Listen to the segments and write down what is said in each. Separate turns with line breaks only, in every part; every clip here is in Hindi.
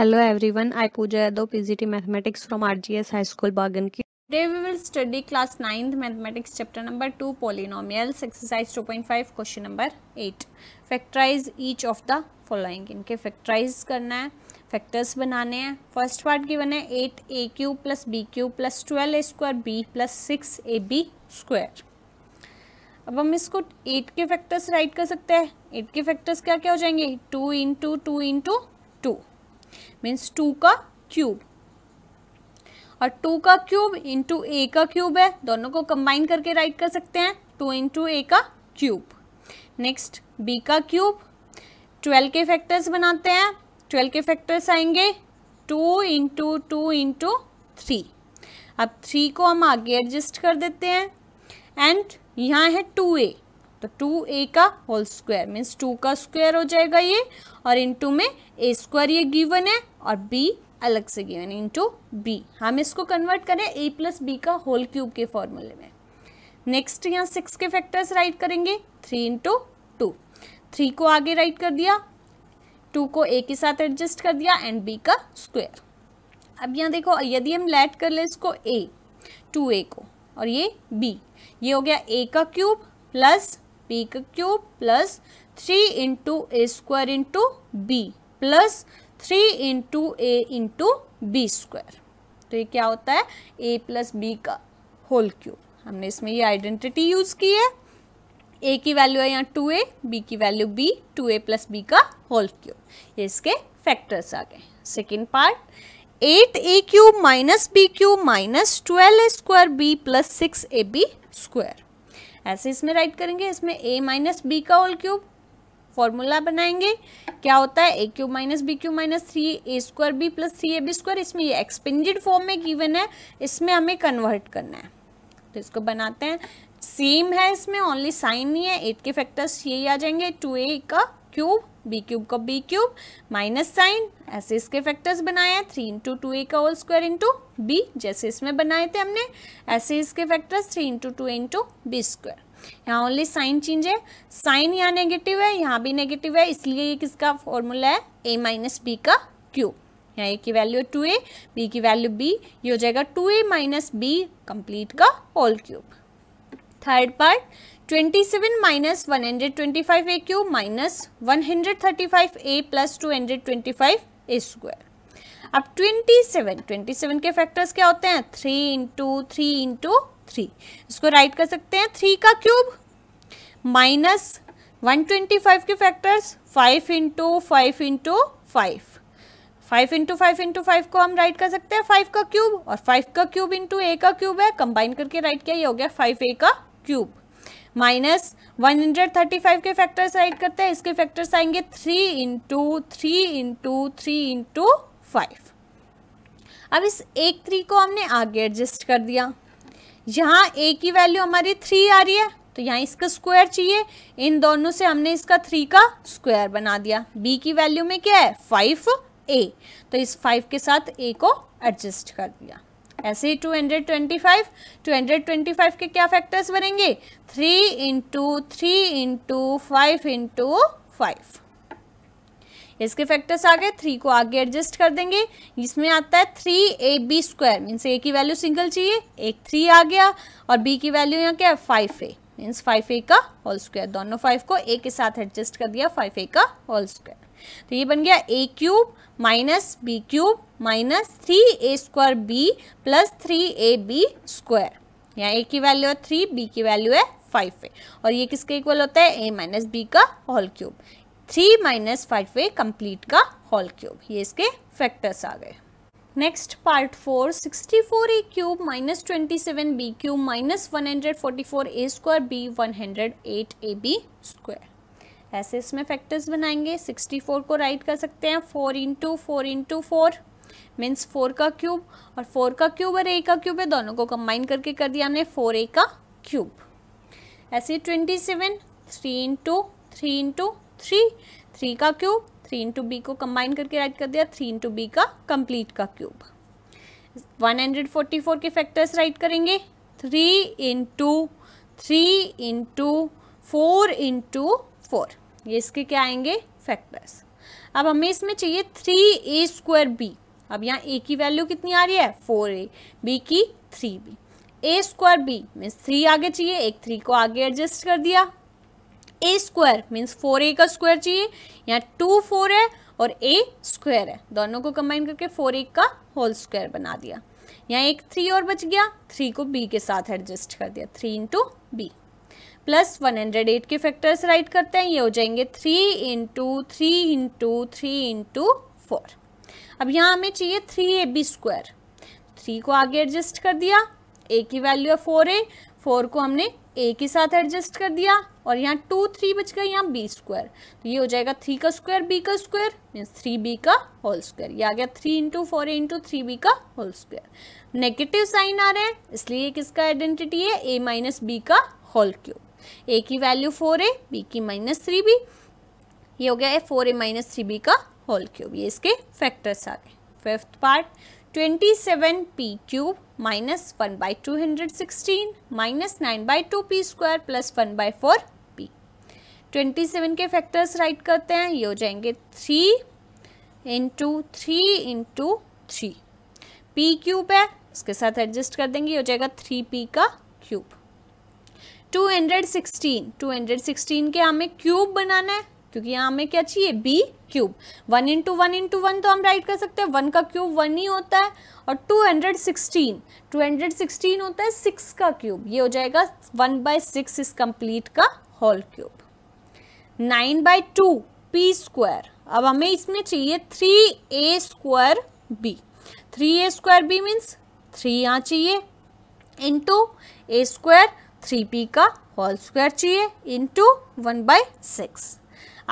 hello everyone I Pooja Yadav PGT mathematics from RGS high school Bagan today we will study class ninth mathematics chapter number two polynomials exercise 2.5 question number eight factorise each of the following इनके फैक्टराइज करना है फैक्टर्स बनाने हैं फर्स्ट पार्ट की बने eight a cube plus b cube plus twelve a square b plus six a b square अब हम इसको एट के फैक्टर्स राइट कर सकते हैं एट के फैक्टर्स क्या क्या हो जाएंगे two into two means two का क्यूब और टू का क्यूब इंटू ए का क्यूब है दोनों को कंबाइन करके राइट कर सकते हैं टू इंटू ए का क्यूब नेक्स्ट बी का क्यूब ट्वेल्व के फैक्टर्स बनाते हैं ट्वेल्व के फैक्टर्स आएंगे two into two into three अब थ्री को हम आगे एडजस्ट कर देते हैं एंड यहाँ है टू ए तो टू ए का होल स्क्वायर मीन्स टू का स्क्वायर हो जाएगा ये और इंटू में ए स्क्वायर ये गिवन है और बी अलग से गिवन इंटू बी हम इसको कन्वर्ट करें ए प्लस बी का होल क्यूब के फॉर्मूले में नेक्स्ट यहाँ सिक्स के फैक्टर्स राइट करेंगे थ्री इंटू टू थ्री को आगे राइट कर दिया टू को ए के साथ एडजस्ट कर दिया एंड बी का स्क्वायर अब यहाँ देखो यदि हम लेट कर ले इसको ए टू ए को और ये बी ये हो गया ए का क्यूब प्लस पी का cube plus three into a square into b plus three into a into b square तो ये क्या होता है ए प्लस बी का होल क्यूब हमने इसमें ये आइडेंटिटी यूज़ की है ए की वैल्यू है यहाँ टू ए बी की value b two a plus b का होल क्यूब ये इसके फैक्टर्स आ गए second part eight a cube minus b cube minus twelve a square b plus six a b square ऐसे इसमें राइट करेंगे इसमें ए माइनस बी का होल क्यूब फॉर्मूला बनाएंगे क्या होता है a cube minus b cube minus three a square b plus three a b square इसमें ये एक्सपेंडेड फॉर्म में गिवन है इसमें हमें कन्वर्ट करना है तो इसको बनाते हैं सेम है इसमें ओनली साइन नहीं है एट के फैक्टर्स यही आ जाएंगे टू ए का क्यूब बी क्यूब का बी क्यूब माइनस साइन ऐसे इसके फैक्टर्स बनाए हैं थ्री इंटू टू ए का होल स्क्वायर इंटू बी जैसे इसमें बनाए थे हमने ऐसे इसके factors three into two a into b square यहाँ ओनली साइन चेंज है साइन यहाँ नेगेटिव है यहाँ भी नेगेटिव है इसलिए ये किसका फॉर्मूला है ए माइनस बी का क्यूब यहाँ ए की वैल्यू टू ए बी की वैल्यू बी ये हो जाएगा two a minus b complete का whole cube third part twenty seven minus one hundred twenty five a cube minus one hundred thirty five a plus two hundred twenty five a square अब ट्वेंटी सेवन ट्वेंटी सेवन के फैक्टर्स क्या होते हैं three into three into three इसको राइट कर सकते हैं थ्री का cube minus one twenty five के factors five into five into five five into five into five को हम राइट कर सकते हैं फाइव का क्यूब और फाइव का क्यूब इंटू ए का क्यूब है कंबाइन करके राइट किया ये हो गया फाइव ए का cube minus one hundred thirty five के फैक्टर्स राइट करते हैं इसके फैक्टर्स आएंगे three into three into three into five अब इस एक थ्री को हमने आगे एडजस्ट कर दिया यहाँ ए की वैल्यू हमारी थ्री आ रही है तो यहाँ इसका स्क्वायर चाहिए इन दोनों से हमने इसका थ्री का स्क्वायर बना दिया बी की वैल्यू में क्या है फाइव ए तो इस फाइव के साथ ए को एडजस्ट कर दिया ऐसे ही two hundred twenty five two hundred twenty five के क्या फैक्टर्स बनेंगे three into three into five into five इसके फैक्टर्स आ गए थ्री को आगे एडजस्ट कर देंगे इसमें आता है three a b square means a की वैल्यू सिंगल चाहिए एक थ्री आ गया और बी की वैल्यू यहाँ क्या है five a means five a का होल स्क्वायर दोनों फाइव को ए के साथ एडजस्ट कर दिया फाइव ए का होल स्क्वायर तो ये बन गया a cube minus b cube minus three a square b plus three a b square यहाँ ए की वैल्यू है थ्री बी की वैल्यू है फाइव ए और ये किसके इक्वल होता है ए माइनस बी का whole cube three minus five a complete का होल क्यूब ये इसके फैक्टर्स आ गए next part four sixty four a cube minus twenty seven b cube minus one hundred forty four a square b one hundred eight a b square ऐसे इसमें फैक्टर्स बनाएंगे 64 को राइट कर सकते हैं four into four into four means four का क्यूब और फोर का क्यूब और ए का क्यूब है दोनों को कंबाइन करके कर दिया हमने फोर ए का क्यूब ऐसे twenty seven three into three into three three का क्यूब थ्री इंटू बी को कंबाइन करके राइट कर दिया थ्री इंटू बी का कंप्लीट का क्यूब 144 के फैक्टर्स राइट करेंगे three into three into four into four ये इसके क्या आएंगे फैक्टर्स अब हमें इसमें चाहिए थ्री ए स्क्वायर बी अब यहाँ ए की वैल्यू कितनी आ रही है फोर ए बी की three b a square b means three आगे चाहिए एक थ्री को आगे एडजस्ट कर दिया a square means four a का स्क्वायर चाहिए यहाँ टू फोर है और ए स्क्वायर है दोनों को कंबाइन करके फोर ए का होल स्क्वायर बना दिया यहाँ एक थ्री और बच गया थ्री को बी के साथ एडजस्ट कर दिया three into b plus one hundred eight के फैक्टर्स राइट करते हैं ये हो जाएंगे three into three into three into four अब यहाँ हमें चाहिए three a b square three को आगे एडजस्ट कर दिया ए की वैल्यू है फोर ए फोर को हमने ए के साथ एडजस्ट कर दिया और यहाँ टू थ्री बच गए यहाँ बी स्क्वायर तो ये हो जाएगा थ्री का स्क्वायर बी का स्क्वायर मीन्स थ्री बी का होल स्क्वायर ये आ गया three into four a into three b का होल स्क्वायर नेगेटिव साइन आ रहे हैं इसलिए किसका आइडेंटिटी है ए माइनस बी का होल क्यूब ए की वैल्यू फोर ए बी की माइनस थ्री बी ये हो गया है four a minus three b का होल क्यूब ये इसके फैक्टर्स आ गए fifth part twenty seven p cube minus one by two hundred sixteen minus nine by two p square plus one by four p twenty seven के फैक्टर्स राइट करते हैं ये हो जाएंगे three into three into three p cube है उसके साथ एडजस्ट कर देंगे ये हो जाएगा थ्री पी का क्यूब 216 216 के हमें क्यूब बनाना है क्योंकि यहाँ हमें क्या चाहिए b cube one into one into one तो हम राइट कर सकते हैं वन का क्यूब वन ही होता है और two hundred sixteen two hundred sixteen होता है सिक्स का क्यूब ये हो जाएगा one by six is complete का whole cube nine by two p square अब हमें इसमें चाहिए three a square b three a square b means three यहाँ चाहिए into a square three p का होल स्क्वायर चाहिए इंटू वन बाई सिक्स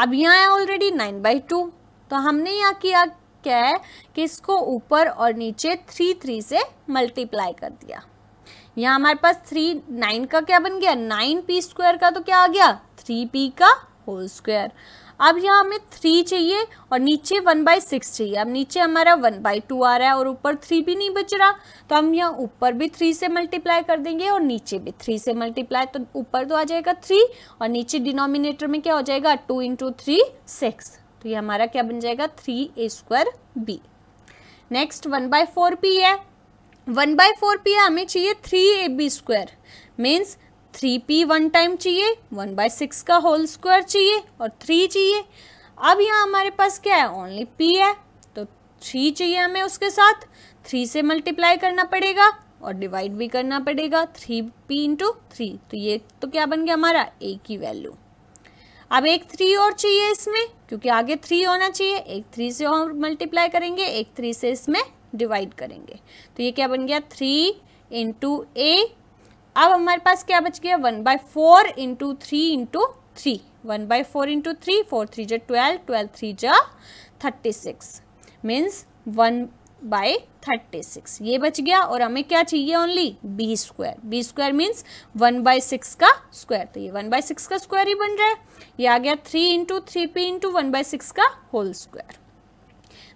अब यहाँ है ऑलरेडी नाइन बाई टू तो हमने यहाँ किया क्या है कि इसको ऊपर और नीचे थ्री थ्री से मल्टीप्लाई कर दिया यहाँ हमारे पास थ्री नाइन का क्या बन गया नाइन पी स्क्वायर का तो क्या आ गया थ्री पी का होल स्क्वायर अब यहाँ हमें थ्री चाहिए और नीचे वन बाई सिक्स चाहिए अब नीचे हमारा वन बाई टू आ रहा है और ऊपर थ्री भी नहीं बच रहा तो हम यहाँ ऊपर भी थ्री से मल्टीप्लाई कर देंगे और नीचे भी थ्री से मल्टीप्लाई तो ऊपर तो आ जाएगा थ्री और नीचे डिनोमिनेटर में क्या हो जाएगा टू इंटू थ्री सिक्स तो ये हमारा क्या बन जाएगा three a square b next one by four p है वन बाय फोर पी हमें चाहिए three a b square means three p one time चाहिए वन बाय सिक्स का होल स्क्वायर चाहिए और थ्री चाहिए अब यहाँ हमारे पास क्या है ओनली पी है तो थ्री चाहिए हमें उसके साथ थ्री से मल्टीप्लाई करना पड़ेगा और डिवाइड भी करना पड़ेगा थ्री पी इंटू थ्री तो ये तो क्या बन गया हमारा ए की वैल्यू अब एक थ्री और चाहिए इसमें क्योंकि आगे थ्री होना चाहिए एक थ्री से और मल्टीप्लाई करेंगे एक थ्री से इसमें डिवाइड करेंगे तो ये क्या बन गया थ्री इंटू ए अब हमारे पास क्या बच गया one by four into three into three one by four into three four three जो ट्वेल्व ट्वेल्व थ्री जो thirty six means one by thirty six ये बच गया और हमें क्या चाहिए only b square b square means one by six का स्क्वायर तो ये वन बाय सिक्स का स्क्वायर ही बन रहा है ये आ गया three into three p into one by six का होल स्क्वायर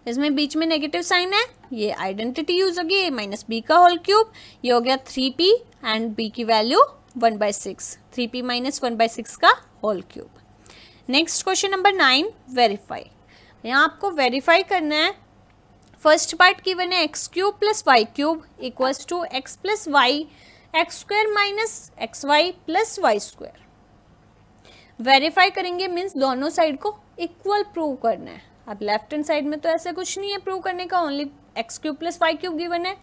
इसमें बीच में नेगेटिव साइन है ये आइडेंटिटी यूज होगी माइनस बी का होल क्यूब ये हो गया थ्री पी एंड बी की value one by six three p minus one by six का whole cube next question number nine verify यहाँ आपको वेरीफाई करना है फर्स्ट पार्ट की वन है x cube plus y cube equals to x plus y x square minus x y plus y square verify करेंगे मीन्स दोनों साइड को इक्वल प्रूव करना है अब लेफ्ट हैंड साइड में तो ऐसा कुछ नहीं है प्रूव करने का only x cube plus y cube given है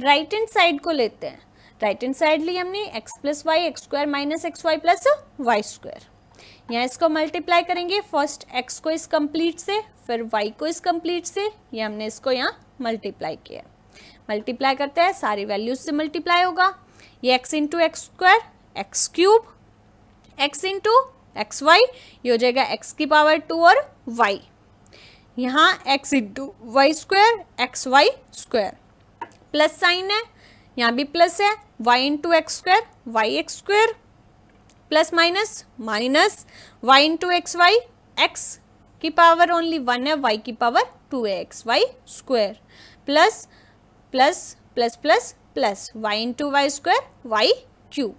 राइट हैंड साइड को लेते हैं राइट हैंड साइड ली हमने x plus y x square minus x y plus y square यहाँ इसको मल्टीप्लाई करेंगे फर्स्ट एक्स को इस कंप्लीट से फिर वाई को इस कंप्लीट से ये हमने इसको यहाँ मल्टीप्लाई किया मल्टीप्लाई करते हैं सारी वैल्यूज से मल्टीप्लाई होगा ये x into x square x cube x into x y ये हो जाएगा एक्स की पावर टू और वाई यहाँ x into y square x y square plus sign है यहाँ भी प्लस है y into x square y x square plus minus minus y into x y x की पावर ओनली वन है वाई की पावर टू है x y square plus plus plus plus plus y into y square y cube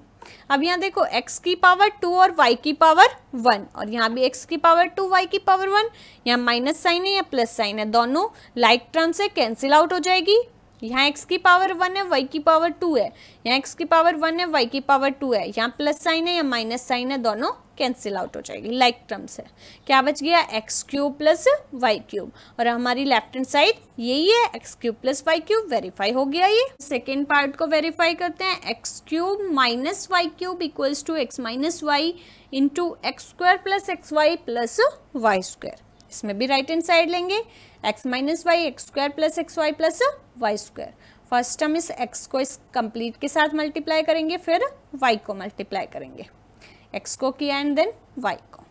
अब यहाँ देखो x की पावर टू और y की पावर वन और यहाँ भी x की पावर टू y की पावर वन यहाँ माइनस साइन है या प्लस साइन है दोनों लाइक टर्म से कैंसिल आउट हो जाएगी यहाँ x की पावर वन है y की पावर टू है यहाँ x की पावर वन है y की पावर टू है यहाँ प्लस साइन है या माइनस साइन है दोनों कैंसिल आउट हो जाएगी लाइक like टर्म्स है क्या बच गया x cube plus y cube और हमारी लेफ्ट हैंड साइड यही है x cube plus y cube verify हो गया ये सेकेंड पार्ट को वेरीफाई करते हैं x cube minus y cube equals to x minus y into x square plus x y plus y square इसमें भी राइट हैंड साइड लेंगे x minus y x square plus x y plus y square first हम इस एक्स को इस कंप्लीट के साथ मल्टीप्लाई करेंगे फिर वाई को मल्टीप्लाई करेंगे एक्स को किया एंड देन वाई को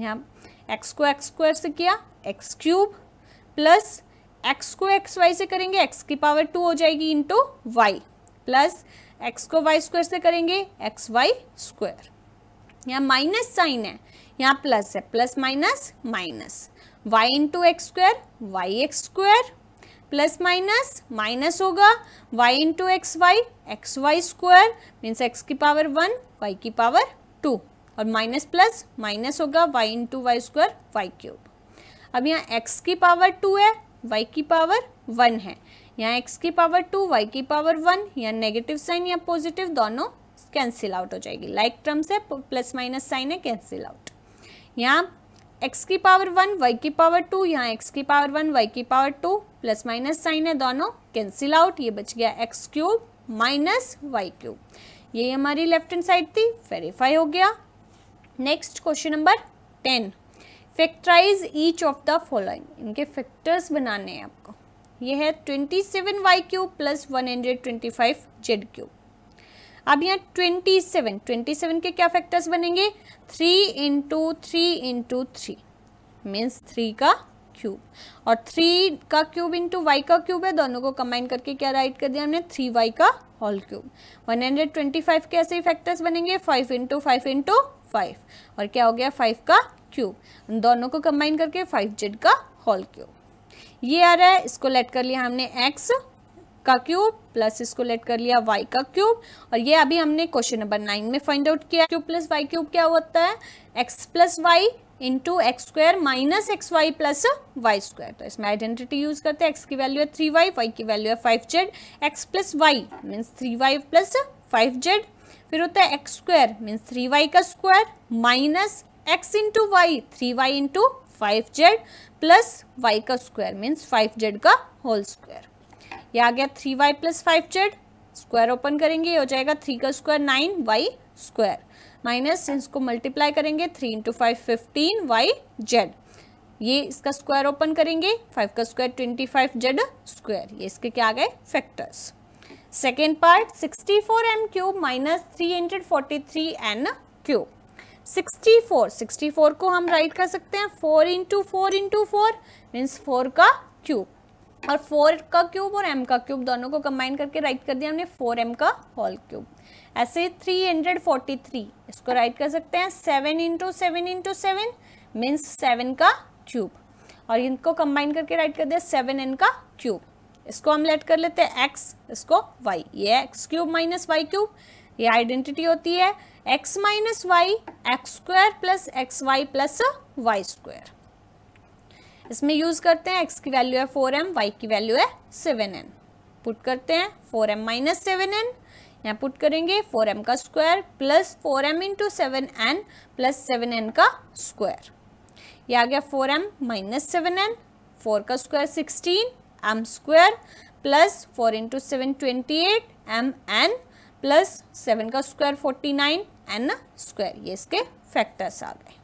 यहाँ एक्स को एक्स स्क्वायर से किया एक्स क्यूब प्लस एक्स को एक्स वाई से करेंगे एक्स की पावर टू हो जाएगी इंटू वाई प्लस एक्स को वाई स्क्वायर से करेंगे एक्स वाई स्क्वायर यहाँ माइनस साइन है यहाँ प्लस है plus minus minus y into x square y x square plus minus minus होगा y into x y x y square means x की पावर वन वाई की पावर टू और माइनस प्लस माइनस होगा y into y square y cube अब यहाँ एक्स की पावर टू है वाई की पावर वन है यहाँ एक्स की पावर टू वाई की पावर वन या नेगेटिव साइन या पॉजिटिव दोनों कैंसिल आउट हो जाएगी लाइक like टर्म से प्लस माइनस साइन है कैंसिल आउट यहाँ एक्स की पावर वन वाई की पावर टू यहाँ एक्स की पावर वन वाई की power two plus minus sign है दोनों कैंसिल आउट ये बच गया x cube minus y cube ये हमारी लेफ्ट हैंड साइड थी वेरीफाई हो गया next question number ten factorize each of the following इनके फैक्टर्स बनाने हैं आपको ये है twenty seven y cube plus one hundred twenty five z cube अब यहाँ ट्वेंटी सेवन ट्वेंटी सेवन के क्या फैक्टर्स बनेंगे three into three into three means three का क्यूब और थ्री का क्यूब इंटू वाई का क्यूब है दोनों को कंबाइन करके क्या राइट कर दिया हमने थ्री वाई का whole cube one hundred twenty five के ऐसे ही फैक्टर्स बनेंगे five into five into five और क्या हो गया फाइव का क्यूब उन दोनों को कंबाइन करके फाइव जेड का होल क्यूब ये आ रहा है इसको लेट कर लिया हमने एक्स का क्यूब प्लस इसको लेट कर लिया वाई का क्यूब और ये अभी हमने क्वेश्चन नंबर नाइन में फाइंड आउट किया क्यूब प्लस वाई क्यूब क्या होता है x plus y into x square minus x y plus y square तो इसमें आइडेंटिटी यूज करते हैं एक्स की वैल्यू है थ्री वाई वाई की वैल्यू है five z x plus y means three y plus five z फिर होता है x square means three y का square minus x into y three y into five z plus y का स्क्वायर मीन्स फाइव जेड का होल स्क्वायर ये आ गया three y plus five z square open करेंगे ये हो जाएगा थ्री का square nine y square minus इसको मल्टीप्लाई करेंगे three into five fifteen y z ये इसका स्क्वायर ओपन करेंगे फाइव का square twenty five z square ये इसके क्या आ गए factors second part four hundred forty three n cube sixty four 64 64 को हम राइट कर सकते हैं 4 into four into four means four का क्यूब और 4 का क्यूब और m का क्यूब दोनों को कंबाइन करके राइट कर दिया हमने 4m का होल क्यूब ऐसे 343 इसको राइट कर सकते हैं 7 into seven into seven means seven का क्यूब और इनको कंबाइन करके राइट कर दिया सेवन एन का क्यूब इसको हम लेट कर लेते हैं एक्स इसको वाई ये x cube minus y cube ये आइडेंटिटी होती है x minus y x square plus x y plus y square इसमें यूज करते हैं एक्स की वैल्यू है फोर एम वाई की वैल्यू है सेवन एन पुट करते हैं four m minus seven n यहाँ पुट करेंगे फोर एम का square plus four m into seven n plus seven n का स्क्वायर ये आ गया four m minus seven n four का square sixteen m square plus four into seven twenty eight m n plus seven का square forty nine n square ये इसके फैक्टर्स आ गए